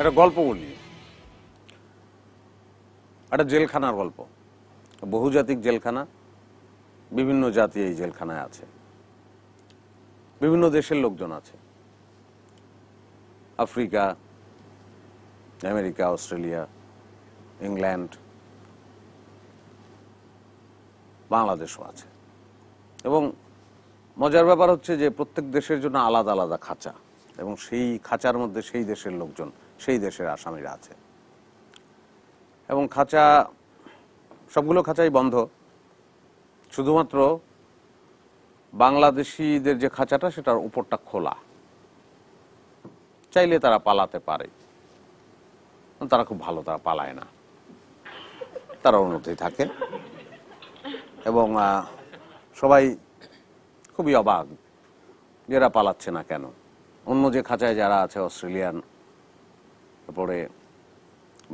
একটা গল্প বলি একটা জেলখানার গল্প বহুজাতিক জেলখানা বিভিন্ন জাতি এই জেলখানায় আছে বিভিন্ন দেশের লোকজন আছে আফ্রিকা আমেরিকা অস্ট্রেলিয়া ইংল্যান্ড বাংলাদেশও আছে এবং মজার ব্যাপার হচ্ছে যে প্রত্যেক দেশের জন্য আলাদা আলাদা খাঁচা এবং সেই খাঁচার মধ্যে সেই দেশের লোকজন সেই দেশের আসামিরা আছে এবং খাঁচা সবগুলো খাঁচাই বন্ধ শুধুমাত্র বাংলাদেশিদের যে খাঁচাটা সেটার উপরটা খোলা চাইলে তারা পালাতে পারে তারা খুব ভালো তারা পালায় না তারা উন্নতি থাকে এবং সবাই খুবই অবাক যারা পালাচ্ছে না কেন অন্য যে খাঁচায় যারা আছে অস্ট্রেলিয়ান তারপরে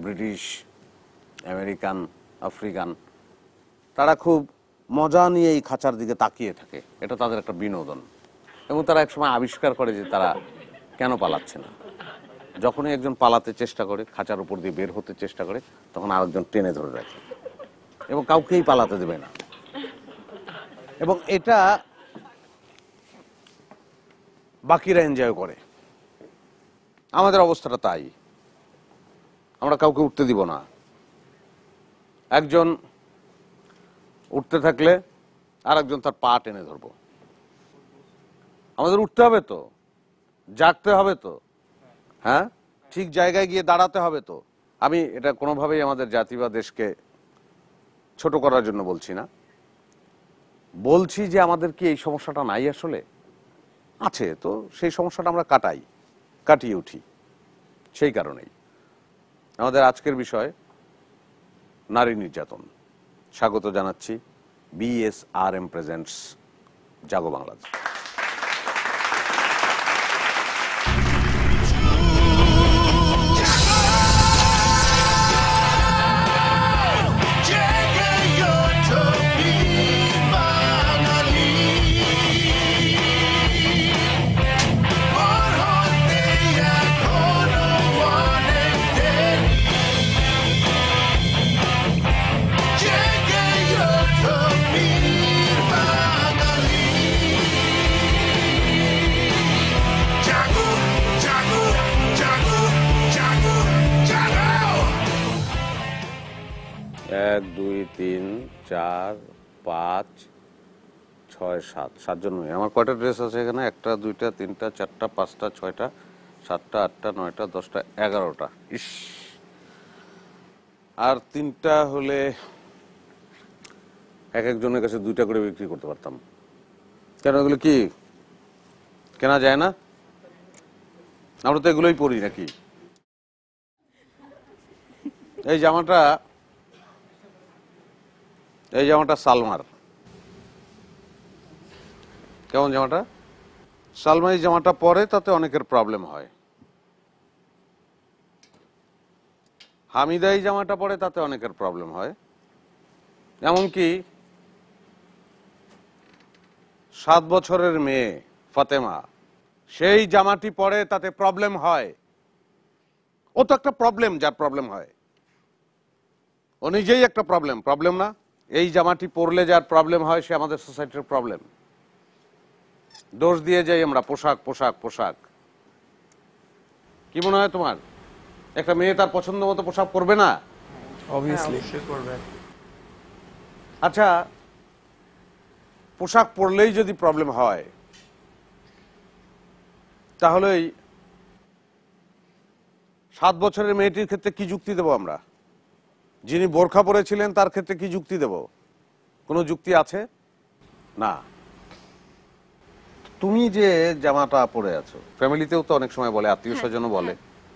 ব্রিটিশ আমেরিকান আফ্রিকান তারা খুব মজা নিয়ে এই খাঁচার দিকে তাকিয়ে থাকে এটা তাদের একটা বিনোদন এবং তারা একসময় আবিষ্কার করে যে তারা কেন পালাচ্ছে না যখনই একজন পালাতে চেষ্টা করে খাঁচার উপর দিয়ে বের হতে চেষ্টা করে তখন আরেকজন টেনে ধরে রাখে এবং কাউকেই পালাতে দেবে না এবং এটা বাকিরা এনজয় করে আমাদের অবস্থাটা তাই আমরা কাউকে উঠতে দিব না একজন উঠতে থাকলে আর একজন তার পা টেনে ধরবো আমাদের উঠতে হবে তো জাগতে হবে তো হ্যাঁ ঠিক জায়গায় গিয়ে দাঁড়াতে হবে তো আমি এটা কোনোভাবেই আমাদের জাতি বা দেশকে ছোট করার জন্য বলছি না বলছি যে আমাদের কি এই সমস্যাটা নাই আসলে আছে তো সেই সমস্যাটা আমরা কাটাই কাটিয়ে উঠি সেই কারণেই আমাদের আজকের বিষয় নারী নির্যাতন স্বাগত জানাচ্ছি বিএসআরএম প্রেজেন্টস জাগো বাংলাদেশ তিন চার পাঁচ ছয় সাত সাতজন মেয়ে আমার কয়টা ড্রেস আছে এখানে একটা দুইটা তিনটা চারটা পাঁচটা ছয়টা সাতটা আটটা নয়টা দশটা এগারোটা ইস আর তিনটা হলে এক একজনের কাছে দুইটা করে বিক্রি করতে পারতাম কেন এগুলো কি কেনা যায় না আমরা তো এগুলোই পড়ি নাকি এই জামাটা এই জামাটা সালমার কেমন জামাটা সালমা এই জামাটা পরে তাতে অনেকের প্রবলেম হয় হামিদা এই জামাটা পরে তাতে অনেকের প্রবলেম হয় এমনকি সাত বছরের মেয়ে ফাতেমা সেই জামাটি পরে তাতে প্রবলেম হয় ও তো একটা প্রবলেম যার প্রবলেম হয় ও নিজেই একটা প্রবলেম প্রবলেম না এই জামাটি পরলে যার প্রবলেম হয় সে আমাদের সোসাইটির প্রবলেম দোষ দিয়ে যাই আমরা পোশাক পোশাক পোশাক কি মনে হয় তোমার একটা মেয়ে তার পছন্দ মতো পোশাক করবে না হ্যাঁ, আচ্ছা পোশাক পরলেই যদি প্রবলেম হয় তাহলেই সাত বছরের মেয়েটির ক্ষেত্রে কি যুক্তি দেবো আমরা যিনি বোরখা পরেছিলেন তার ক্ষেত্রে কি যুক্তি দেব কোনো যুক্তি আছে না তুমি যে জামাটা পরে আছো ফ্যামিলিতেও তো অনেক সময় বলে আত্মীয় হ্যাঁ, স্বজনও বলে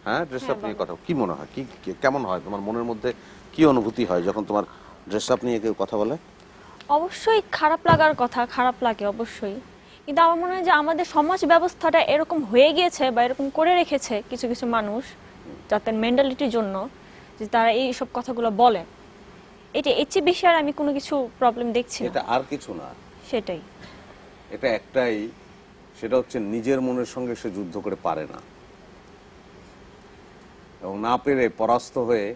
হ্যাঁ ড্রেস হ্যাঁ, আপ হ্যাঁ, নিয়ে কথা কি মনে হয় কি কেমন হয় তোমার মনের মধ্যে কি অনুভূতি হয় যখন তোমার ড্রেস আপ নিয়ে কেউ কথা বলে অবশ্যই খারাপ লাগার কথা খারাপ লাগে অবশ্যই কিন্তু আমার মনে হয় যে আমাদের সমাজ ব্যবস্থাটা এরকম হয়ে গিয়েছে বা এরকম করে রেখেছে কিছু কিছু মানুষ যাতে মেন্টালিটির জন্য যে তারা এই সব কথাগুলো বলে এটা এর চেয়ে বেশি আর আমি কোনো কিছু প্রবলেম দেখছি না এটা আর কিছু না সেটাই এটা একটাই সেটা হচ্ছে নিজের মনের সঙ্গে সে যুদ্ধ করে পারে না এবং না পেরে পরাস্ত হয়ে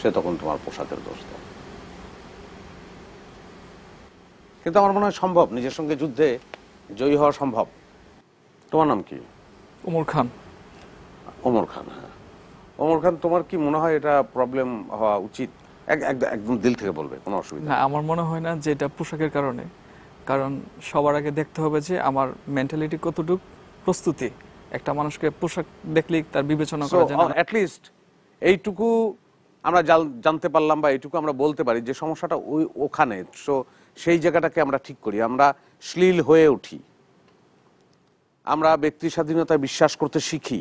সে তখন তোমার পোশাকের দোষ কিন্তু আমার মনে হয় সম্ভব নিজের সঙ্গে যুদ্ধে জয়ী হওয়া সম্ভব তোমার নাম কি ওমর খান ওমর খান হ্যাঁ অমর খান তোমার কি মনে হয় এটা প্রবলেম হওয়া উচিত একদম দিল থেকে বলবে কোনো অসুবিধা না আমার মনে হয় না যে এটা পোশাকের কারণে কারণ সবার আগে দেখতে হবে যে আমার মেন্টালিটি কতটুকু প্রস্তুতি একটা মানুষকে পোশাক দেখলেই তার বিবেচনা করা যায় না লিস্ট এইটুকু আমরা জানতে পারলাম বা এইটুকু আমরা বলতে পারি যে সমস্যাটা ওই ওখানে সো সেই জায়গাটাকে আমরা ঠিক করি আমরা শ্লীল হয়ে উঠি আমরা ব্যক্তি স্বাধীনতায় বিশ্বাস করতে শিখি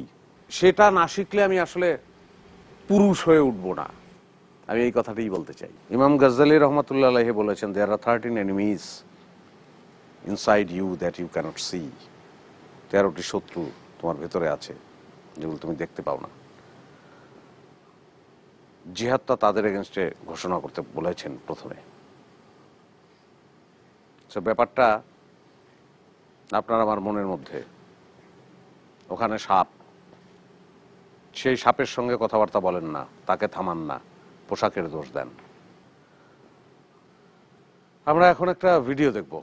সেটা না শিখলে আমি আসলে পুরুষ হয়ে উঠবো না আমি এই কথাটাই বলতে চাই ইমাম গজ্জালি রহমতুল্লাহ বলেছেন they are thirteen enemies inside you that you cannot see তেরোটি শত্রু তোমার ভেতরে আছে যেগুলো তুমি দেখতে পাও না জিহাদটা তাদের এগেনস্টে ঘোষণা করতে বলেছেন প্রথমে সো ব্যাপারটা আপনার আমার মনের মধ্যে ওখানে সাপ সেই সাপের সঙ্গে কথাবার্তা বলেন না তাকে থামান না পোশাকের দোষ দেন আমরা এখন একটা ভিডিও দেখব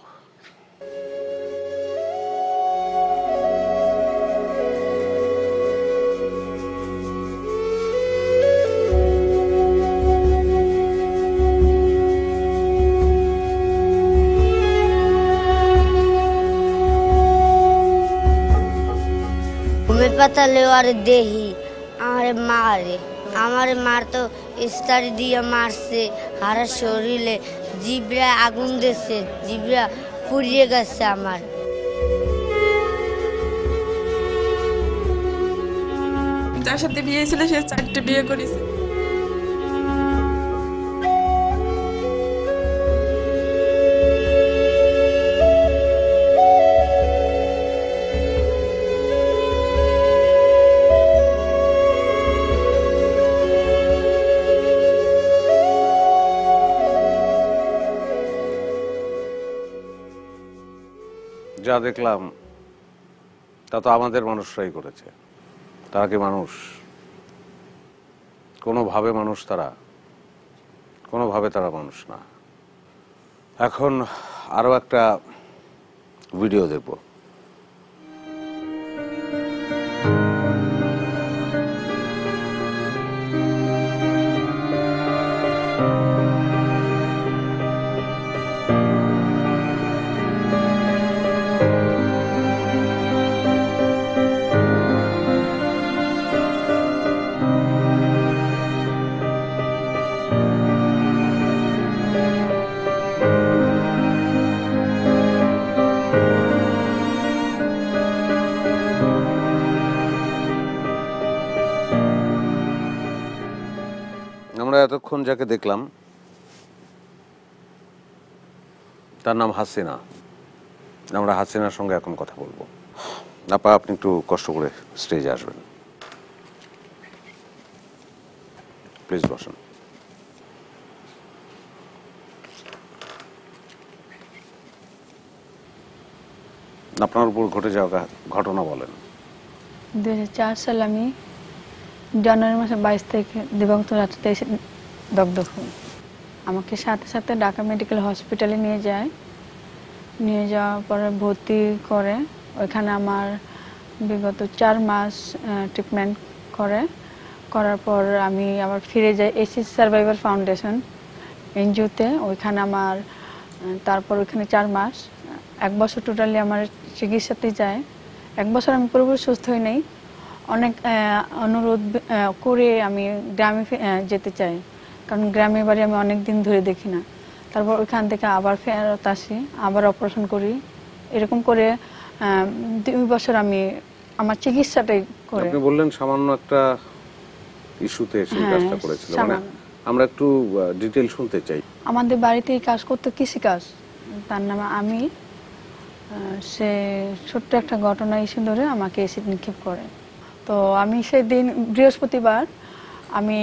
পাতা লেওয়ার দেহি আমার মারে আমার মার তো স্টার দিয়ে মারছে হারা শরীরে জিবরা আগুন দিয়েছে জিবরা পুড়িয়ে গেছে আমার যার সাথে বিয়ে ছিল সে চারটে বিয়ে করেছে যা দেখলাম তা তো আমাদের মানুষরাই করেছে তারা কি মানুষ কোনোভাবে মানুষ তারা কোনোভাবে তারা মানুষ না এখন আরও একটা ভিডিও দেখবো আমরা এতক্ষণ যাকে দেখলাম তার নাম হাসিনা আমরা হাসিনার সঙ্গে এখন কথা বলবো আপা আপনি একটু কষ্ট করে স্টেজে আসবেন প্লিজ বসেন আপনার উপর ঘটে যাওয়া ঘটনা বলেন দু সালে আমি জানুয়ারি মাসে বাইশ থেকে দিবাগত রাত্রিতে এসে দগ্ধ আমাকে সাথে সাথে ঢাকা মেডিকেল হসপিটালে নিয়ে যায় নিয়ে যাওয়ার পরে ভর্তি করে ওইখানে আমার বিগত চার মাস ট্রিটমেন্ট করে করার পর আমি আবার ফিরে যাই এসি সার্ভাইভার ফাউন্ডেশন এনজিওতে ওইখানে আমার তারপর ওইখানে চার মাস এক বছর টোটালি আমার চিকিৎসাতে যায় এক বছর আমি পুরোপুরি সুস্থ হই নাই অনেক অনুরোধ করে আমি গ্রামে যেতে চাই কারণ গ্রামের বাড়ি আমি অনেক দিন ধরে দেখি না তারপর ওইখান থেকে আবার ফেরত আসি আবার অপারেশন করি এরকম করে দুই বছর আমি আমার চিকিৎসাটাই করি আপনি বললেন সামান্য একটা ইস্যুতে এসে হ্যাঁ, কাজটা করেছিল মানে আমরা একটু ডিটেল শুনতে চাই আমাদের বাড়িতে কাজ করতে কৃষি কাজ তার নাম আমি সে ছোট্ট একটা ঘটনা ইস্যু ধরে আমাকে এসে নিক্ষেপ করে তো আমি সেই দিন বৃহস্পতিবার আমি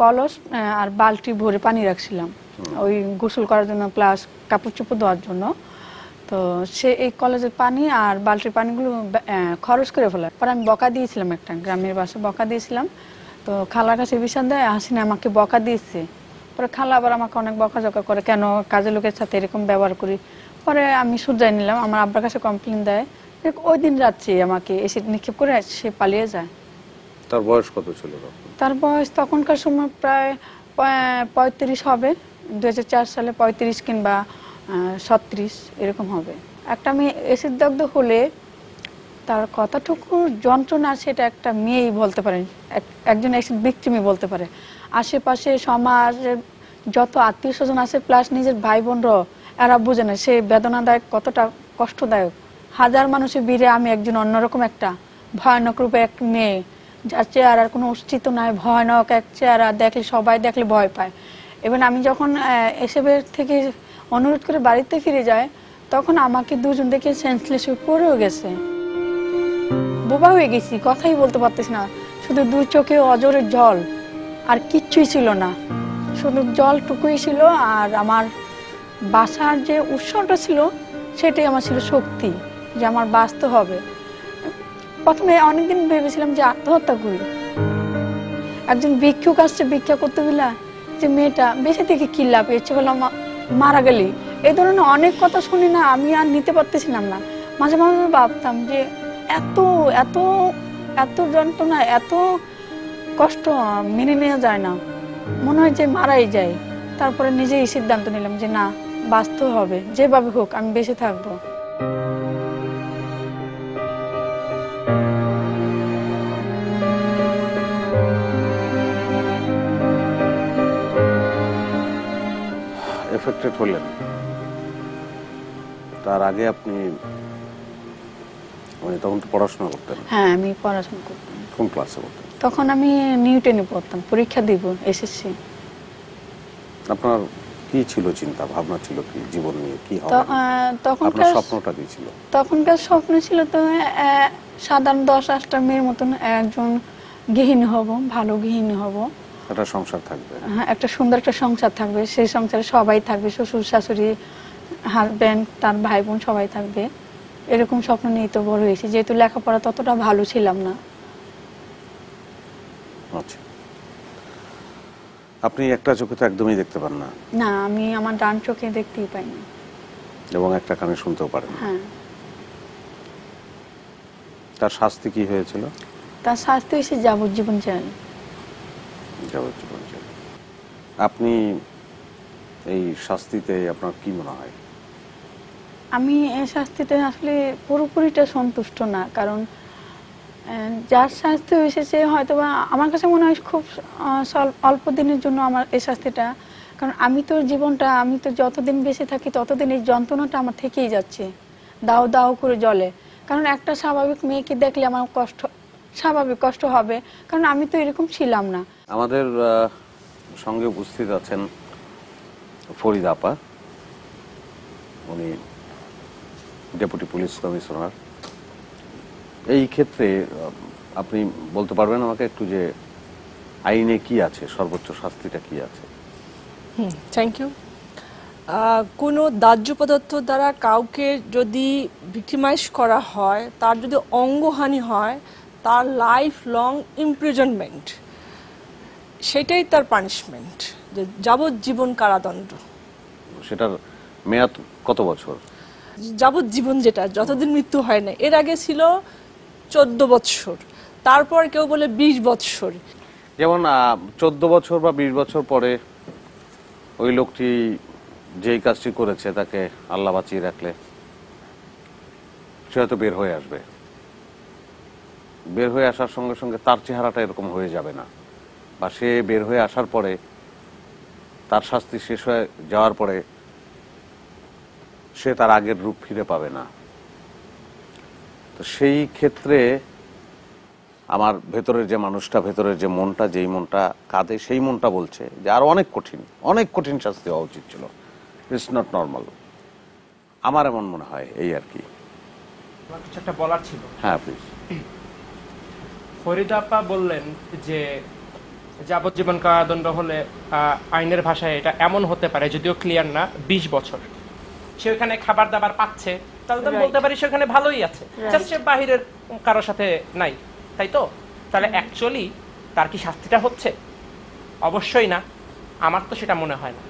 কলস আর বালতি ভরে পানি রাখছিলাম ওই গোসল করার জন্য প্লাস কাপড় চোপড় দেওয়ার জন্য তো সে এই কলেজের পানি আর বালতির পানিগুলো খরচ করে ফেলে পরে আমি বকা দিয়েছিলাম একটা গ্রামের বাসে বকা দিয়েছিলাম তো খালার কাছে বিশান দেয় হাসিনা আমাকে বকা দিয়েছে পরে খালা আবার আমাকে অনেক বকা জকা করে কেন কাজের লোকের সাথে এরকম ব্যবহার করি পরে আমি শুধরাই নিলাম আমার আব্বার কাছে কমপ্লেন দেয় ওই দিন রাত্রে আমাকে এসে নিক্ষেপ করে সে পালিয়ে যায় তার বয়স কত ছিল তার বয়স তখনকার সময় প্রায় পঁয়ত্রিশ হবে দু সালে পঁয়ত্রিশ কিংবা ছত্রিশ এরকম হবে একটা মেয়ে এসিদগ্ধ হলে তার কথাটুকু যন্ত্রণা সেটা একটা মেয়েই বলতে পারে একজন অ্যাক্সিড মেয়ে বলতে পারে আশেপাশে সমাজের যত আত্মীয় স্বজন আছে প্লাস নিজের ভাই বোনরাও এরা বোঝে না সে বেদনাদায়ক কতটা কষ্টদায়ক হাজার মানুষের ভিড়ে আমি একজন অন্যরকম একটা ভয়ানক রূপে এক মেয়ে যার চেহারার কোনো অস্তিত্ব নাই ভয়ানক এক চেহারা দেখলে সবাই দেখলে ভয় পায় এবং আমি যখন এসবের থেকে অনুরোধ করে বাড়িতে ফিরে যায় তখন আমাকে দুজন দেখে সেন্সলেস পড়েও গেছে বোবা হয়ে গেছি কথাই বলতে পারতেছি না শুধু দু চোখে অজরের জল আর কিচ্ছুই ছিল না শুধু জলটুকুই ছিল আর আমার বাসার যে উৎসটা ছিল সেটাই আমার ছিল শক্তি যে আমার বাঁচতে হবে প্রথমে অনেকদিন ভেবেছিলাম যে আত্মহত্যা করি একজন ভিক্ষুক আসছে ভিক্ষা করতে গেলা যে মেয়েটা বেঁচে থেকে কি লাভ ইচ্ছে হলো মারা গেলি এই ধরনের অনেক কথা শুনি না আমি আর নিতে পারতেছিলাম না মাঝে মাঝে ভাবতাম যে এত এত এত যন্ত্রণা এত কষ্ট মেনে নেওয়া যায় না মনে হয় যে মারাই যায় তারপরে নিজেই সিদ্ধান্ত নিলাম যে না বাঁচতে হবে যেভাবে হোক আমি বেঁচে থাকবো এফেক্টেড হলেন তার আগে আপনি মানে তখন তো পড়াশোনা করতেন হ্যাঁ আমি পড়াশোনা করতাম কোন ক্লাসে পড়তেন তখন আমি নিউটেনে পড়তাম পরীক্ষা দিব এসএসসি আপনার কি ছিল চিন্তা ভাবনা ছিল কি জীবন নিয়ে কি হবে আপনার স্বপ্নটা কি ছিল তখনকার স্বপ্ন ছিল তো সাধারণ দশ আটটা মেয়ের মতন একজন গৃহিণী হব ভালো গৃহিণী হব একটা সংসার থাকবে হ্যাঁ একটা সুন্দর একটা সংসার থাকবে সেই সংসারে সবাই থাকবে শ্বশুর শাশুড়ি হাজব্যান্ড তার ভাই বোন সবাই থাকবে এরকম স্বপ্ন নিয়ে তো বড় হয়েছি যেহেতু লেখাপড়া ততটা ভালো ছিলাম না আচ্ছা। আপনি একটা চোখে তো একদমই দেখতে পান না না আমি আমার ডান চোখে দেখতেই পাই না এবং একটা কানে শুনতেও পারেন হ্যাঁ তার শাস্তি কি হয়েছিল তার শাস্তি হয়েছে যাবজ্জীবন জেল যাবজ্জীবন জেল আপনি এই শাস্তিতে আপনার কি মনে হয় আমি এই শাস্তিতে আসলে পুরোপুরিটা সন্তুষ্ট না কারণ যার শাস্তি হয়েছে সে হয়তো বা আমার কাছে মনে হয় খুব অল্প দিনের জন্য আমার এই শাস্তিটা কারণ আমি তো জীবনটা আমি তো যতদিন বেঁচে থাকি ততদিন এই যন্ত্রণাটা আমার থেকেই যাচ্ছে দাও দাও করে জলে কারণ একটা স্বাভাবিক মেয়েকে দেখলে আমার কষ্ট স্বাভাবিক কষ্ট হবে কারণ আমি তো এরকম ছিলাম না আমাদের সঙ্গে উপস্থিত আছেন ফরিদ আপা উনি ডেপুটি পুলিশ কমিশনার এই ক্ষেত্রে আপনি বলতে পারবেন আমাকে একটু যে আইনে কি আছে সর্বোচ্চ শাস্তিটা কি আছে হুম থ্যাংক ইউ কোনো দাহ্য পদার্থ দ্বারা কাউকে যদি ভিক্টিমাইজ করা হয় তার যদি অঙ্গহানি হয় তার লাইফ লং ইমপ্রিজনমেন্ট সেটাই তার পানিশমেন্ট যে যাবজ্জীবন কারাদণ্ড সেটার মেয়াদ কত বছর যাবজ্জীবন যেটা যতদিন মৃত্যু হয় না এর আগে ছিল চোদ্দ বৎসর তারপর কেউ বলে বিশ বৎসর যেমন চোদ্দ বছর বা বিশ বছর পরে ওই লোকটি যেই কাজটি করেছে তাকে আল্লাহ বাঁচিয়ে রাখলে সে হয়তো বের হয়ে আসবে বের হয়ে আসার সঙ্গে সঙ্গে তার চেহারাটা এরকম হয়ে যাবে না বা সে বের হয়ে আসার পরে তার শাস্তি শেষ হয়ে যাওয়ার পরে সে তার আগের রূপ ফিরে পাবে না তো সেই ক্ষেত্রে আমার ভেতরের যে মানুষটা ভেতরের যে মনটা যেই মনটা কাঁদে সেই মনটা বলছে যে আরও অনেক কঠিন অনেক কঠিন শাস্তি হওয়া উচিত ছিল ইটস নট নর্মাল আমার এমন মনে হয় এই আর কি একটা বলার ছিল হ্যাঁ প্লিজ ফরিদাপ্পা বললেন যে যাবজ্জীবন কারাদণ্ড হলে আইনের ভাষায় এটা এমন হতে পারে যদিও ক্লিয়ার না বিশ বছর সে ওখানে খাবার দাবার পাচ্ছে তাহলে তো বলতে পারি সেখানে ভালোই আছে সে বাহিরের কারো সাথে নাই তাই তো তাহলে অ্যাকচুয়ালি তার কি শাস্তিটা হচ্ছে অবশ্যই না আমার তো সেটা মনে হয় না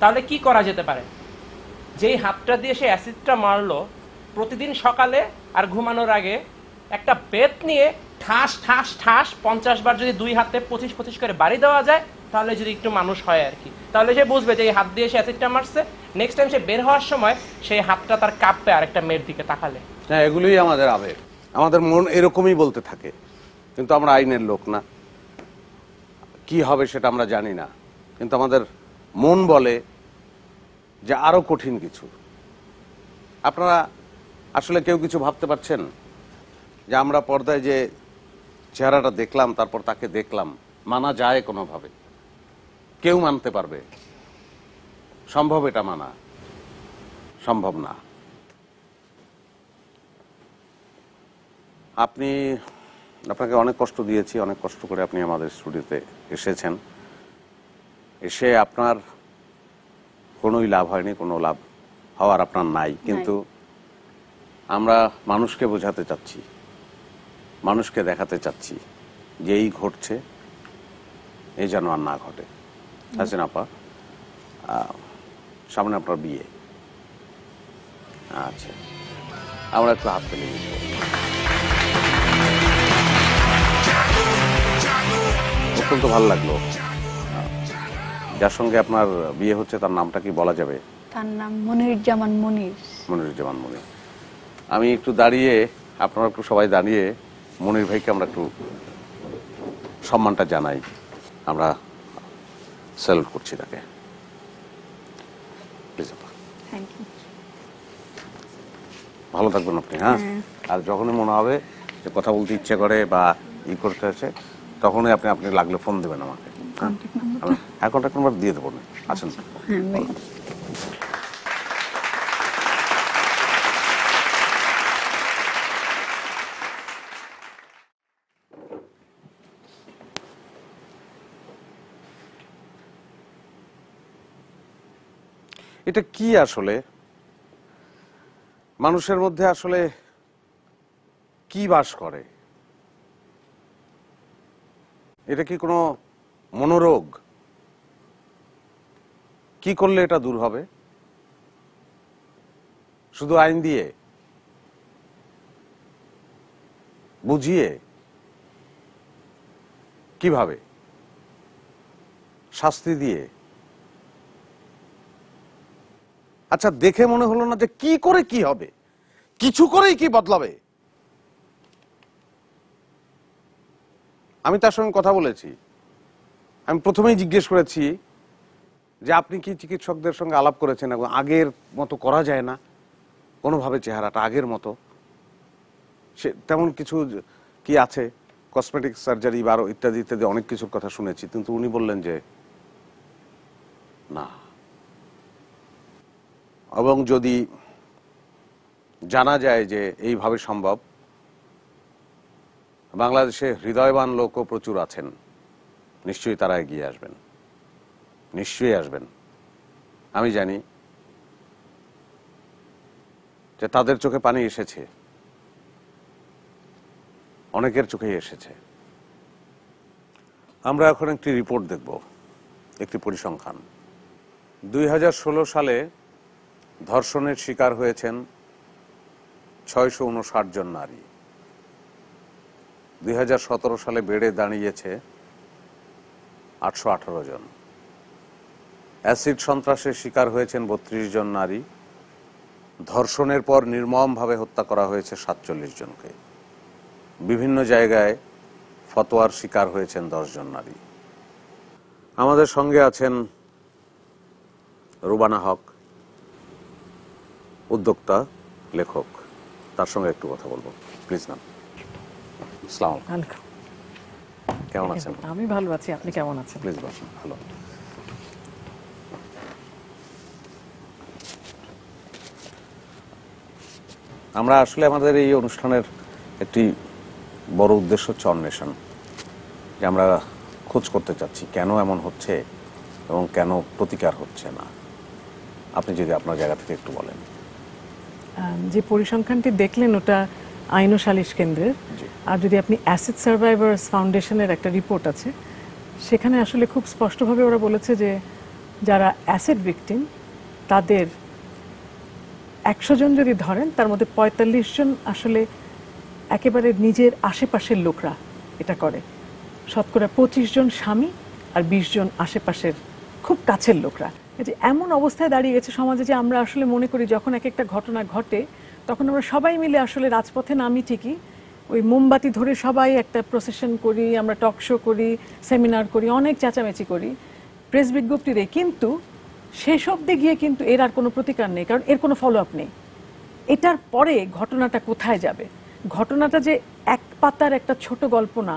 তাহলে কি করা যেতে পারে যেই হাতটা দিয়ে সে অ্যাসিডটা মারলো প্রতিদিন সকালে আর ঘুমানোর আগে একটা বেত নিয়ে ঠাস ঠাস ঠাস পঞ্চাশ বার যদি দুই হাতে পঁচিশ পঁচিশ করে বাড়ি দেওয়া যায় তাহলে যদি একটু মানুষ হয় আর কি তাহলে সে বুঝবে যে এই হাত দিয়ে সে অ্যাসিডটা মারছে নেক্সট টাইম সে বের হওয়ার সময় সেই হাতটা তার কাঁপবে আর একটা মেয়ের দিকে তাকালে হ্যাঁ এগুলোই আমাদের আবেগ আমাদের মন এরকমই বলতে থাকে কিন্তু আমরা আইনের লোক না কি হবে সেটা আমরা জানি না কিন্তু আমাদের মন বলে যে আরও কঠিন কিছু আপনারা আসলে কেউ কিছু ভাবতে পারছেন যে আমরা পর্দায় যে চেহারাটা দেখলাম তারপর তাকে দেখলাম মানা যায় কোনোভাবে কেউ মানতে পারবে সম্ভব এটা মানা সম্ভব না আপনি আপনাকে অনেক কষ্ট দিয়েছি অনেক কষ্ট করে আপনি আমাদের স্টুডিওতে এসেছেন এসে আপনার কোনোই লাভ হয়নি কোনো লাভ হওয়ার আপনার নাই কিন্তু আমরা মানুষকে বোঝাতে চাচ্ছি মানুষকে দেখাতে চাচ্ছি যে এই ঘটছে এ যেন আর না ঘটে আছেন হ্যাঁ, আপা সামনে আপনার বিয়ে আচ্ছা আমরা একটু হাত পেলে অত্যন্ত ভালো লাগলো যার সঙ্গে আপনার বিয়ে হচ্ছে তার নামটা কি বলা যাবে তার নাম মনিরুজ্জামান মনির মনিরুজ্জামান মনির আমি একটু দাঁড়িয়ে আপনারা একটু সবাই দাঁড়িয়ে মনির ভাইকে আমরা একটু সম্মানটা জানাই আমরা সেলুট করছি তাকে ভালো থাকবেন আপনি হ্যাঁ? হ্যাঁ আর যখনই মনে হবে যে কথা বলতে ইচ্ছে করে বা ই করতে আছে তখনই আপনি আপনি লাগলে ফোন দেবেন আমাকে হ্যাঁ কন্ট্যাক্ট নাম্বার দিয়ে দেবো না আছেন হ্যাঁ, এটা কি আসলে মানুষের মধ্যে আসলে কি বাস করে এটা কি কোনো মনোরোগ কি করলে এটা দূর হবে শুধু আইন দিয়ে বুঝিয়ে কিভাবে শাস্তি দিয়ে আচ্ছা দেখে মনে হলো না যে কি করে কি হবে কিছু করেই কি বদলাবে আমি তার সঙ্গে কথা বলেছি আমি প্রথমেই জিজ্ঞেস করেছি যে আপনি কি চিকিৎসকদের সঙ্গে আলাপ করেছেন এবং আগের মতো করা যায় না কোনোভাবে চেহারাটা আগের মতো সে তেমন কিছু কি আছে কসমেটিক সার্জারি বা ইত্যাদি ইত্যাদি অনেক কিছুর কথা শুনেছি কিন্তু উনি বললেন যে না এবং যদি জানা যায় যে এইভাবে সম্ভব বাংলাদেশে হৃদয়বান লোকও প্রচুর আছেন নিশ্চয়ই তারা এগিয়ে আসবেন নিশ্চয়ই আসবেন আমি জানি যে তাদের চোখে পানি এসেছে অনেকের চোখেই এসেছে আমরা এখন একটি রিপোর্ট দেখব একটি পরিসংখ্যান দুই সালে ধর্ষণের শিকার হয়েছেন ছয়শো উনষাট জন নারী দুই সালে বেড়ে দাঁড়িয়েছে আটশো আঠারো জন অ্যাসিড সন্ত্রাসের শিকার হয়েছেন বত্রিশ জন নারী ধর্ষণের পর নির্মমভাবে হত্যা করা হয়েছে সাতচল্লিশ জনকে বিভিন্ন জায়গায় ফতোয়ার শিকার হয়েছেন দশ জন নারী আমাদের সঙ্গে আছেন রুবানা হক উদ্যোক্তা লেখক তার সঙ্গে একটু কথা বলবো প্লিজ ম্যাম সালাম কেমন আছেন আমি ভালো আছি আপনি কেমন আছেন প্লিজ বসুন ভালো আমরা আসলে আমাদের এই অনুষ্ঠানের একটি বড় উদ্দেশ্য হচ্ছে অন্বেষণ যে আমরা খোঁজ করতে চাচ্ছি কেন এমন হচ্ছে এবং কেন প্রতিকার হচ্ছে না আপনি যদি আপনার জায়গা থেকে একটু বলেন যে পরিসংখ্যানটি দেখলেন ওটা আইন ও সালিশ কেন্দ্রের আর যদি আপনি অ্যাসিড সার্ভাইভার্স ফাউন্ডেশনের একটা রিপোর্ট আছে সেখানে আসলে খুব স্পষ্টভাবে ওরা বলেছে যে যারা অ্যাসিড ভিকটিম তাদের একশো জন যদি ধরেন তার মধ্যে পঁয়তাল্লিশ জন আসলে একেবারে নিজের আশেপাশের লোকরা এটা করে শতকরা পঁচিশ জন স্বামী আর বিশ জন আশেপাশের খুব কাছের লোকরা যে এমন অবস্থায় দাঁড়িয়ে গেছে সমাজে যে আমরা আসলে মনে করি যখন এক একটা ঘটনা ঘটে তখন আমরা সবাই মিলে আসলে রাজপথে নামি ঠিকই ওই মোমবাতি ধরে সবাই একটা প্রসেশন করি আমরা টক শো করি সেমিনার করি অনেক চেঁচামেচি করি প্রেস বিজ্ঞপ্তি দেয় কিন্তু শেষ অব্দে গিয়ে কিন্তু এর আর কোনো প্রতিকার নেই কারণ এর কোনো ফলো আপ নেই এটার পরে ঘটনাটা কোথায় যাবে ঘটনাটা যে এক পাতার একটা ছোট গল্প না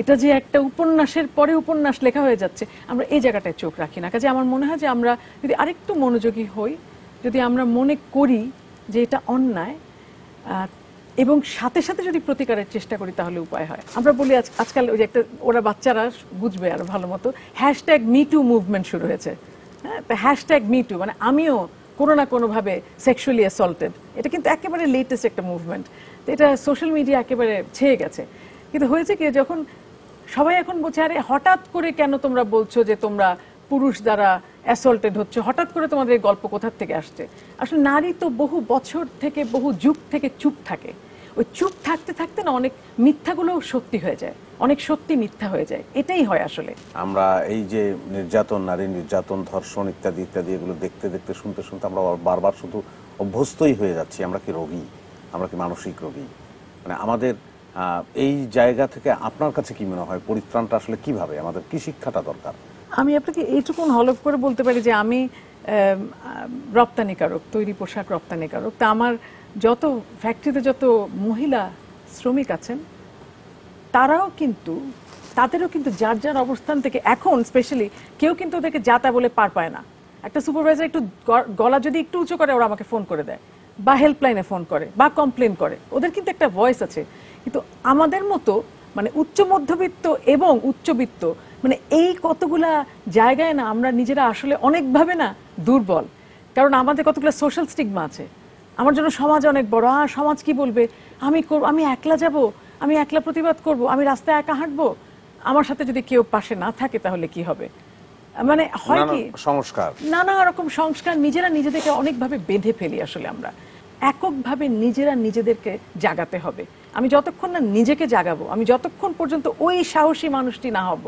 এটা যে একটা উপন্যাসের পরে উপন্যাস লেখা হয়ে যাচ্ছে আমরা এই জায়গাটায় চোখ রাখি না কাজে আমার মনে হয় যে আমরা যদি আরেকটু মনোযোগী হই যদি আমরা মনে করি যে এটা অন্যায় এবং সাথে সাথে যদি প্রতিকারের চেষ্টা করি তাহলে উপায় হয় আমরা বলি আজকাল ওই যে একটা ওরা বাচ্চারা বুঝবে আর ভালো মতো হ্যাশট্যাগ মিটু মুভমেন্ট শুরু হয়েছে হ্যাঁ তো হ্যাশট্যাগ মিটু মানে আমিও কোনো না কোনোভাবে সেক্সুয়ালি অ্যাসল্টেড এটা কিন্তু একেবারে লেটেস্ট একটা মুভমেন্ট তো এটা সোশ্যাল মিডিয়া একেবারে ছেয়ে গেছে কিন্তু হয়েছে কি যখন সবাই এখন বলছে আরে হঠাৎ করে কেন তোমরা বলছো যে তোমরা পুরুষ দ্বারা অ্যাসল্টেড হচ্ছে হঠাৎ করে তোমাদের এই গল্প কোথার থেকে আসছে আসলে নারী তো বহু বছর থেকে বহু যুগ থেকে চুপ থাকে ওই চুপ থাকতে থাকতে না অনেক মিথ্যাগুলোও সত্যি হয়ে যায় অনেক সত্যি মিথ্যা হয়ে যায় এটাই হয় আসলে আমরা এই যে নির্যাতন নারী নির্যাতন ধর্ষণ ইত্যাদি ইত্যাদি এগুলো দেখতে দেখতে শুনতে শুনতে আমরা বারবার শুধু অভ্যস্তই হয়ে যাচ্ছি আমরা কি রোগী আমরা কি মানসিক রোগী মানে আমাদের এই জায়গা থেকে আপনার কাছে কি মনে হয় পরিত্রাণটা আসলে কিভাবে আমাদের কি শিক্ষাটা দরকার আমি আপনাকে এইটুকুন হলফ করে বলতে পারি যে আমি রপ্তানিকারক তৈরি পোশাক রপ্তানিকারক তা আমার যত ফ্যাক্টরিতে যত মহিলা শ্রমিক আছেন তারাও কিন্তু তাদেরও কিন্তু যার যার অবস্থান থেকে এখন স্পেশালি কেউ কিন্তু ওদেরকে যাতা বলে পার পায় না একটা সুপারভাইজার একটু গলা যদি একটু উঁচু করে ওরা আমাকে ফোন করে দেয় বা হেল্পলাইনে ফোন করে বা কমপ্লেন করে ওদের কিন্তু একটা ভয়েস আছে কিন্তু আমাদের মতো মানে উচ্চ মধ্যবিত্ত এবং উচ্চবিত্ত মানে এই কতগুলা জায়গায় না আমরা নিজেরা আসলে অনেকভাবে না দুর্বল কারণ আমাদের কতগুলো সোশ্যাল স্টিগমা আছে আমার জন্য সমাজ অনেক বড় আর সমাজ কি বলবে আমি আমি একলা যাব আমি একলা প্রতিবাদ করব আমি রাস্তায় একা হাঁটব আমার সাথে যদি কেউ পাশে না থাকে তাহলে কি হবে মানে হয় কি সংস্কার নানা রকম সংস্কার নিজেরা নিজেদেরকে অনেকভাবে বেঁধে ফেলি আসলে আমরা এককভাবে নিজেরা নিজেদেরকে জাগাতে হবে আমি যতক্ষণ না নিজেকে জাগাবো আমি যতক্ষণ পর্যন্ত ওই সাহসী মানুষটি না হব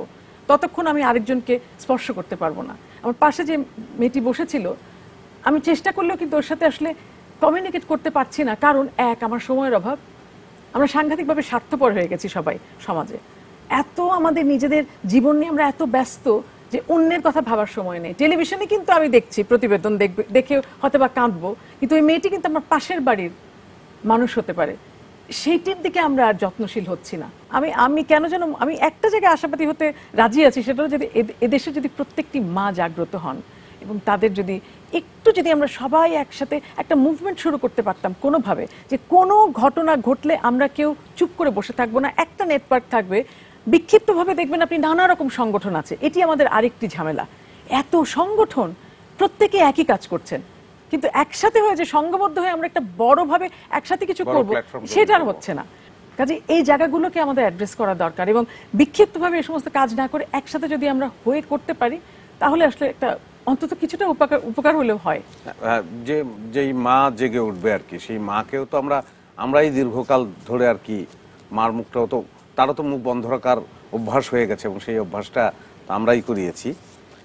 ততক্ষণ আমি আরেকজনকে স্পর্শ করতে পারবো না আমার পাশে যে মেয়েটি বসেছিল আমি চেষ্টা করলেও কিন্তু ওর সাথে আসলে কমিউনিকেট করতে পারছি না কারণ এক আমার সময়ের অভাব আমরা সাংঘাতিকভাবে স্বার্থপর হয়ে গেছি সবাই সমাজে এত আমাদের নিজেদের জীবন নিয়ে আমরা এত ব্যস্ত যে অন্যের কথা ভাবার সময় নেই টেলিভিশনে কিন্তু আমি দেখছি প্রতিবেদন দেখবে দেখে হয়তো বা কাঁদবো কিন্তু ওই মেয়েটি কিন্তু আমার পাশের বাড়ির মানুষ হতে পারে সেইটির দিকে আমরা আর যত্নশীল হচ্ছি না আমি আমি কেন যেন আমি একটা জায়গায় আশাবাদী হতে রাজি আছি সেটা যদি এদেশে যদি প্রত্যেকটি মা জাগ্রত হন এবং তাদের যদি একটু যদি আমরা সবাই একসাথে একটা মুভমেন্ট শুরু করতে পারতাম কোনোভাবে যে কোনো ঘটনা ঘটলে আমরা কেউ চুপ করে বসে থাকবো না একটা নেটওয়ার্ক থাকবে বিক্ষিপ্তভাবে দেখবেন আপনি নানা রকম সংগঠন আছে এটি আমাদের আরেকটি ঝামেলা এত সংগঠন প্রত্যেকে একই কাজ করছেন কিন্তু একসাথে হয়ে যে সংঘবদ্ধ হয়ে আমরা একটা বড়ভাবে একসাথে কিছু করব সেটা আর হচ্ছে না কাজে এই জায়গাগুলোকে আমাদের অ্যাড্রেস করা দরকার এবং বিক্ষিপ্তভাবে এই সমস্ত কাজ না করে একসাথে যদি আমরা হয়ে করতে পারি তাহলে আসলে একটা অন্তত কিছুটা উপকার উপকার হলেও হয় হ্যাঁ, যে যেই মা জেগে উঠবে আর কি সেই মাকেও তো আমরা আমরাই দীর্ঘকাল ধরে আর কি মার মুখটাও তো তারও তো মুখ বন্ধ রাখার অভ্যাস হয়ে গেছে এবং সেই অভ্যাসটা আমরাই করিয়েছি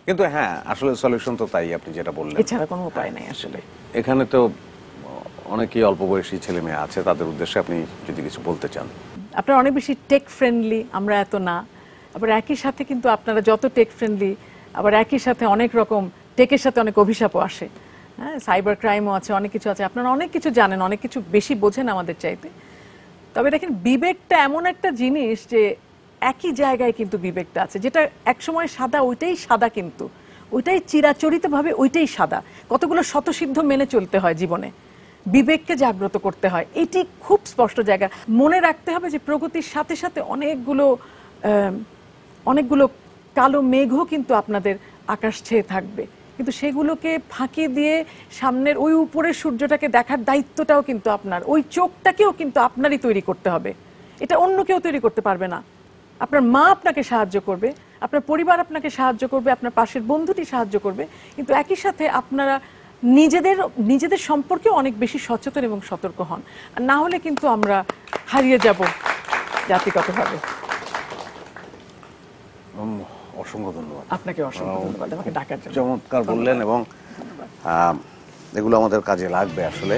কিন্তু হ্যাঁ আসলে সলিউশন তো তাই আপনি যেটা বললেন এছাড়া কোনো উপায় নাই আসলে এখানে তো অনেকেই অল্প বয়সী ছেলে মেয়ে আছে তাদের উদ্দেশ্যে আপনি যদি কিছু বলতে চান আপনারা অনেক বেশি টেক ফ্রেন্ডলি আমরা এত না আবার একই সাথে কিন্তু আপনারা যত টেক ফ্রেন্ডলি আবার একই সাথে অনেক রকম টেকের সাথে অনেক অভিশাপও আসে হ্যাঁ সাইবার ক্রাইমও আছে অনেক কিছু আছে আপনারা অনেক কিছু জানেন অনেক কিছু বেশি বোঝেন আমাদের চাইতে তবে দেখেন বিবেকটা এমন একটা জিনিস যে একই জায়গায় কিন্তু বিবেকটা আছে যেটা একসময় সাদা ওইটাই সাদা কিন্তু ওইটাই চিরাচরিতভাবে ওইটাই সাদা কতগুলো শতসিদ্ধ মেনে চলতে হয় জীবনে বিবেককে জাগ্রত করতে হয় এটি খুব স্পষ্ট জায়গা মনে রাখতে হবে যে প্রগতির সাথে সাথে অনেকগুলো অনেকগুলো কালো মেঘও কিন্তু আপনাদের আকাশ ছেয়ে থাকবে কিন্তু সেগুলোকে ফাঁকি দিয়ে সামনের ওই উপরের সূর্যটাকে দেখার দায়িত্বটাও কিন্তু আপনার ওই চোখটাকেও কিন্তু আপনারই তৈরি করতে হবে এটা অন্য কেউ তৈরি করতে পারবে না আপনার মা আপনাকে সাহায্য করবে আপনার পরিবার আপনাকে সাহায্য করবে আপনার পাশের বন্ধুটি সাহায্য করবে কিন্তু একই সাথে আপনারা নিজেদের নিজেদের সম্পর্কে অনেক বেশি সচেতন এবং সতর্ক হন না হলে কিন্তু আমরা হারিয়ে যাব জাতিগতভাবে অসংখ্য ধন্যবাদ আপনাকে অসংখ্য ধন্যবাদ আমাকে ডাকার জন্য চমৎকার বললেন এবং এগুলো আমাদের কাজে লাগবে আসলে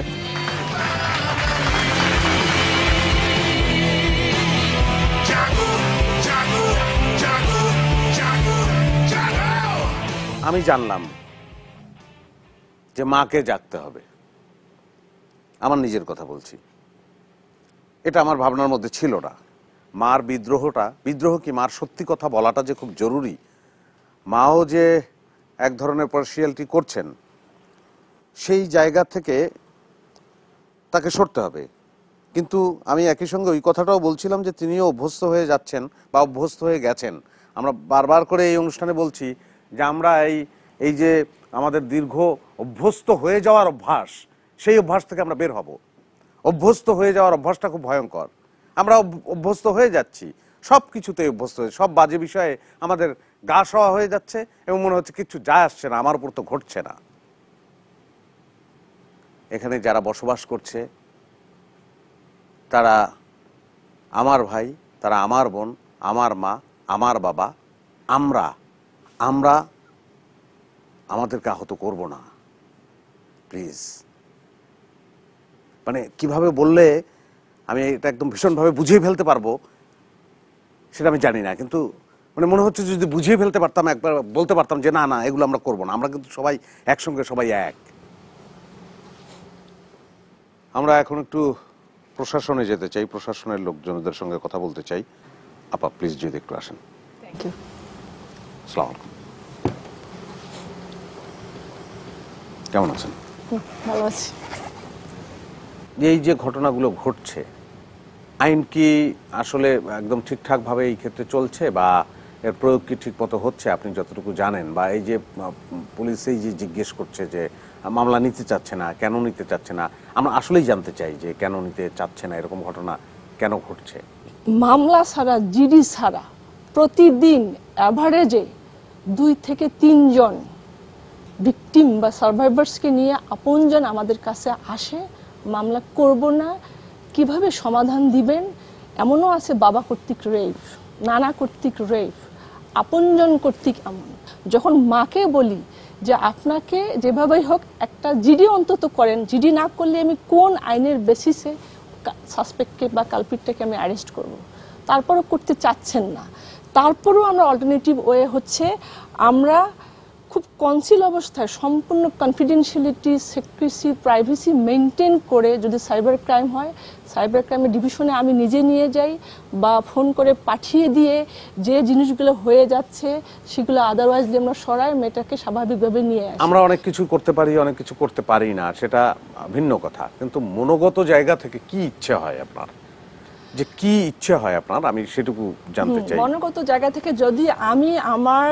আমি জানলাম যে মাকে জাগতে হবে আমার নিজের কথা বলছি এটা আমার ভাবনার মধ্যে ছিল না মার বিদ্রোহটা বিদ্রোহ কি মার সত্যি কথা বলাটা যে খুব জরুরি মাও যে এক ধরনের পার্সিয়ালিটি করছেন সেই জায়গা থেকে তাকে সরতে হবে কিন্তু আমি একই সঙ্গে ওই কথাটাও বলছিলাম যে তিনিও অভ্যস্ত হয়ে যাচ্ছেন বা অভ্যস্ত হয়ে গেছেন আমরা বারবার করে এই অনুষ্ঠানে বলছি যে আমরা এই এই যে আমাদের দীর্ঘ অভ্যস্ত হয়ে যাওয়ার অভ্যাস সেই অভ্যাস থেকে আমরা বের হব অভ্যস্ত হয়ে যাওয়ার অভ্যাসটা খুব ভয়ঙ্কর আমরা অভ্যস্ত হয়ে যাচ্ছি সব কিছুতে অভ্যস্ত হয়ে সব বাজে বিষয়ে আমাদের গা সওয়া হয়ে যাচ্ছে এবং মনে হচ্ছে কিছু যায় আসছে না আমার উপর তো ঘটছে না এখানে যারা বসবাস করছে তারা আমার ভাই তারা আমার বোন আমার মা আমার বাবা আমরা আমরা আমাদেরকে আহত করব না প্লিজ মানে কিভাবে বললে আমি এটা একদম ভীষণভাবে বুঝিয়ে ফেলতে পারবো সেটা আমি জানি না কিন্তু মানে মনে হচ্ছে যদি বুঝিয়ে ফেলতে পারতাম একবার বলতে পারতাম যে না না এগুলো আমরা করব না আমরা কিন্তু সবাই একসঙ্গে সবাই এক আমরা এখন একটু প্রশাসনে যেতে চাই প্রশাসনের লোকজনদের সঙ্গে কথা বলতে চাই আপা প্লিজ যদি একটু আসেন থ্যাংক ইউ সালাম কেমন আছেন ভালো আছি এই যে ঘটনাগুলো ঘটছে আইন কি আসলে একদম ঠিকঠাকভাবে এই ক্ষেত্রে চলছে বা এর প্রয়োগ কি ঠিক মতো হচ্ছে আপনি যতটুকু জানেন বা এই যে পুলিশ এই যে জিজ্ঞেস করছে যে মামলা নিতে চাচ্ছে না কেন নিতে চাচ্ছে না আমরা আসলেই জানতে চাই যে কেন নিতে চাচ্ছে না এরকম ঘটনা কেন ঘটছে মামলা ছাড়া জিডি ছাড়া প্রতিদিন অ্যাভারেজে দুই থেকে তিনজন ভিকটিম বা সার্ভাইভার্সকে নিয়ে আপনজন আমাদের কাছে আসে মামলা করব না কিভাবে সমাধান দিবেন এমনও আছে বাবা কর্তৃক রেপ নানা কর্তৃক রেপ আপনজন কর্তৃক এমন যখন মাকে বলি যে আপনাকে যেভাবেই হোক একটা জিডি অন্তত করেন জিডি না করলে আমি কোন আইনের বেসিসে সাসপেক্টকে বা কালপিটটাকে আমি অ্যারেস্ট করব। তারপরও করতে চাচ্ছেন না তারপরেও আমরা অল্টারনেটিভ ওয়ে হচ্ছে আমরা খুব কনসিল অবস্থায় সম্পূর্ণ কনফিডেন্সিয়ালিটি সেক্রেসি প্রাইভেসি মেনটেন করে যদি সাইবার ক্রাইম হয় সাইবার ক্রাইমের ডিভিশনে আমি নিজে নিয়ে যাই বা ফোন করে পাঠিয়ে দিয়ে যে জিনিসগুলো হয়ে যাচ্ছে সেগুলো আদারওয়াইজ আমরা সরাই মেয়েটাকে স্বাভাবিকভাবে নিয়ে আসি আমরা অনেক কিছু করতে পারি অনেক কিছু করতে পারি না সেটা ভিন্ন কথা কিন্তু মনোগত জায়গা থেকে কি ইচ্ছে হয় আপনার যে কি ইচ্ছা হয় আপনার আমি সেটুকু জানতে চাই মনোগত জায়গা থেকে যদি আমি আমার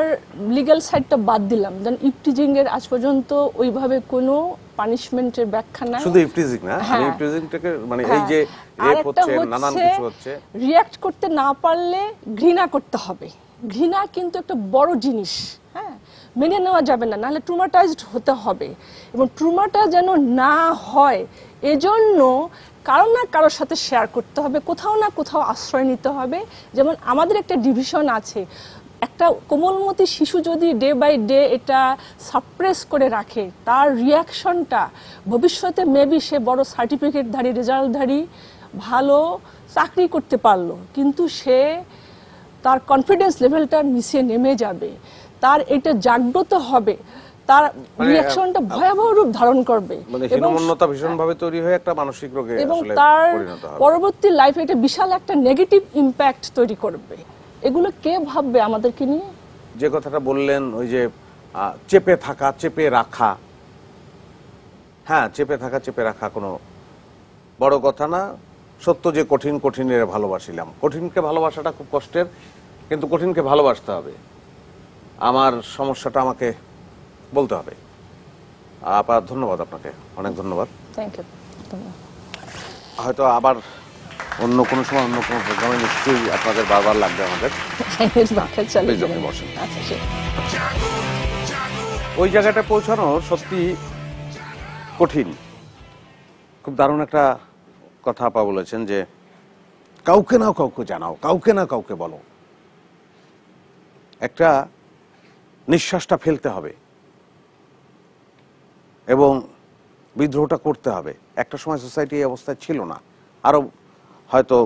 লিগ্যাল সাইডটা বাদ দিলাম দেন ইফটিজিং এর আজ পর্যন্ত ওইভাবে কোনো পানিশমেন্টের ব্যাখ্যা না শুধু ইফটিজিং না আমি ইফটিজিংটাকে হ্যাঁ। মানে এই হ্যাঁ। যে রেপ হচ্ছে নানান কিছু হচ্ছে রিয়্যাক্ট করতে না পারলে ঘৃণা করতে হবে ঘৃণা কিন্তু একটা বড় জিনিস হ্যাঁ মেনে নেওয়া যাবে না নাহলে ট্রুমাটাইজড হতে হবে এবং ট্রুমাটা যেন না হয় এজন্য কারো না কারোর সাথে শেয়ার করতে হবে কোথাও না কোথাও আশ্রয় নিতে হবে যেমন আমাদের একটা ডিভিশন আছে একটা কোমলমতি শিশু যদি ডে বাই ডে এটা সাপ্রেস করে রাখে তার রিয়াকশনটা ভবিষ্যতে মেবি সে বড় সার্টিফিকেটধারী রেজাল্টধারী ভালো চাকরি করতে পারলো কিন্তু সে তার কনফিডেন্স লেভেলটা মিশে নেমে যাবে তার এটা জাগ্রত হবে তার রিয়াকশনটা মানে, ভয়াবহ রূপ ধারণ করবে মানে হীনমন্যতা ভীষণভাবে তৈরি হয়ে একটা মানসিক রোগে এবং তার পরবর্তী লাইফে এটা বিশাল একটা নেগেটিভ ইম্প্যাক্ট তৈরি করবে এগুলো কে ভাববে আমাদেরকে নিয়ে যে কথাটা বললেন ওই যে চেপে থাকা চেপে রাখা হ্যাঁ চেপে থাকা চেপে রাখা কোনো বড় কথা না সত্য যে কঠিন কঠিনের ভালোবাসিলাম কঠিনকে ভালোবাসাটা খুব কষ্টের কিন্তু কঠিনকে ভালোবাসতে হবে আমার সমস্যাটা আমাকে বলতে হবে আপা ধন্যবাদ আপনাকে অনেক ধন্যবাদ থ্যাংক ইউ হয়তো আবার অন্য কোনো সময় অন্য কোনো প্রোগ্রামে নিশ্চয়ই আপনাদের বারবার লাগবে আমাদের আচ্ছা, ওই জায়গাটা পৌঁছানো সত্যি কঠিন খুব দারুণ একটা কথা আপা বলেছেন যে কাউকে না কাউকে জানাও কাউকে না কাউকে বলো একটা নিঃশ্বাসটা ফেলতে হবে এবং বিদ্রোহটা করতে হবে একটা সময় সোসাইটি এই অবস্থায় ছিল না আরও হয়তো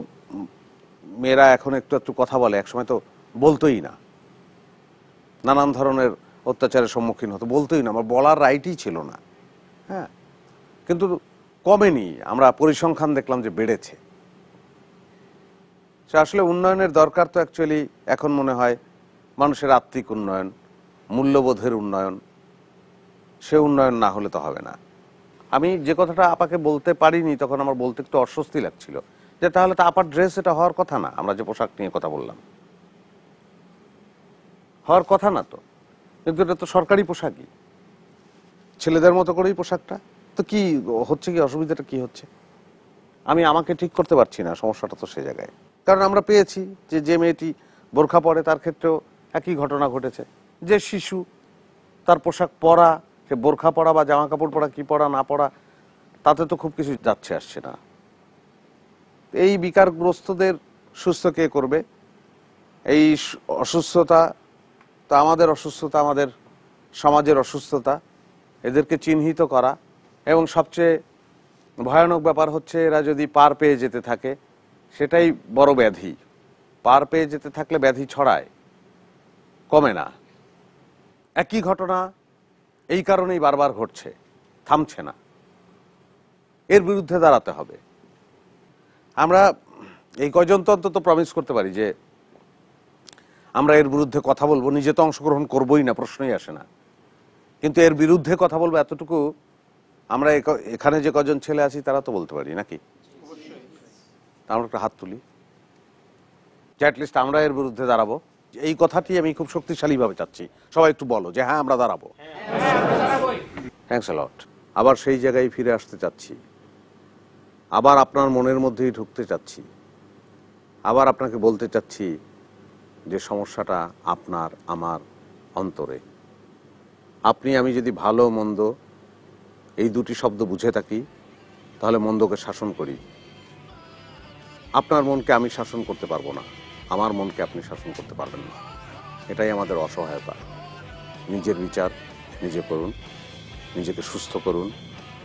মেয়েরা এখন একটু একটু কথা বলে একসময় তো বলতোই না নানান ধরনের অত্যাচারের সম্মুখীন হতো বলতোই না আমার বলার রাইটই ছিল না হ্যাঁ কিন্তু কমেনি আমরা পরিসংখ্যান দেখলাম যে বেড়েছে সে আসলে উন্নয়নের দরকার তো অ্যাকচুয়ালি এখন মনে হয় মানুষের আত্মিক উন্নয়ন মূল্যবোধের উন্নয়ন সে উন্নয়ন না হলে তো হবে না আমি যে কথাটা আপাকে বলতে পারিনি তখন আমার বলতে একটু অস্বস্তি লাগছিল যে তাহলে তো আপার ড্রেস এটা হওয়ার কথা না আমরা যে পোশাক নিয়ে কথা বললাম হওয়ার কথা না তো কিন্তু এটা তো সরকারি পোশাকই ছেলেদের মতো করেই পোশাকটা তো কি হচ্ছে কি অসুবিধাটা কি হচ্ছে আমি আমাকে ঠিক করতে পারছি না সমস্যাটা তো সে জায়গায় কারণ আমরা পেয়েছি যে যে মেয়েটি বোরখা পরে তার ক্ষেত্রেও একই ঘটনা ঘটেছে যে শিশু তার পোশাক পরা সে বোরখা পরা বা জামা কাপড় পরা কি পরা না পরা তাতে তো খুব কিছু যাচ্ছে আসছে না এই বিকারগ্রস্তদের সুস্থ কে করবে এই অসুস্থতা তো আমাদের অসুস্থতা আমাদের সমাজের অসুস্থতা এদেরকে চিহ্নিত করা এবং সবচেয়ে ভয়ানক ব্যাপার হচ্ছে এরা যদি পার পেয়ে যেতে থাকে সেটাই বড় ব্যাধি পার পেয়ে যেতে থাকলে ব্যাধি ছড়ায় কমে না একই ঘটনা এই কারণেই বারবার ঘটছে থামছে না এর বিরুদ্ধে দাঁড়াতে হবে আমরা এই কয়জন তো অন্তত প্রমিস করতে পারি যে আমরা এর বিরুদ্ধে কথা বলবো নিজে তো অংশগ্রহণ করবোই না প্রশ্নই আসে না কিন্তু এর বিরুদ্ধে কথা বলবো এতটুকু আমরা এখানে যে কজন ছেলে আছি তারা তো বলতে পারি নাকি আমরা একটা হাত তুলি যে অ্যাটলিস্ট আমরা এর বিরুদ্ধে দাঁড়াবো এই কথাটি আমি খুব শক্তিশালীভাবে চাচ্ছি সবাই একটু বলো যে হ্যাঁ আমরা দাঁড়াবো থ্যাংকস অ্যালট আবার সেই জায়গায় ফিরে আসতে চাচ্ছি আবার আপনার মনের মধ্যেই ঢুকতে চাচ্ছি আবার আপনাকে বলতে চাচ্ছি যে সমস্যাটা আপনার আমার অন্তরে আপনি আমি যদি ভালো মন্দ এই দুটি শব্দ বুঝে থাকি তাহলে মন্দকে শাসন করি আপনার মনকে আমি শাসন করতে পারবো না আমার মনকে আপনি শাসন করতে পারবেন না এটাই আমাদের অসহায়তা নিজের বিচার নিজে করুন নিজেকে সুস্থ করুন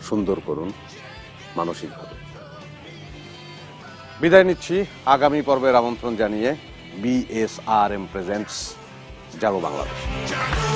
সুন্দর করুন মানসিকভাবে বিদায় নিচ্ছি আগামী পর্বের আমন্ত্রণ জানিয়ে বিএসআরএম প্রেজেন্টস জাগো বাংলাদেশ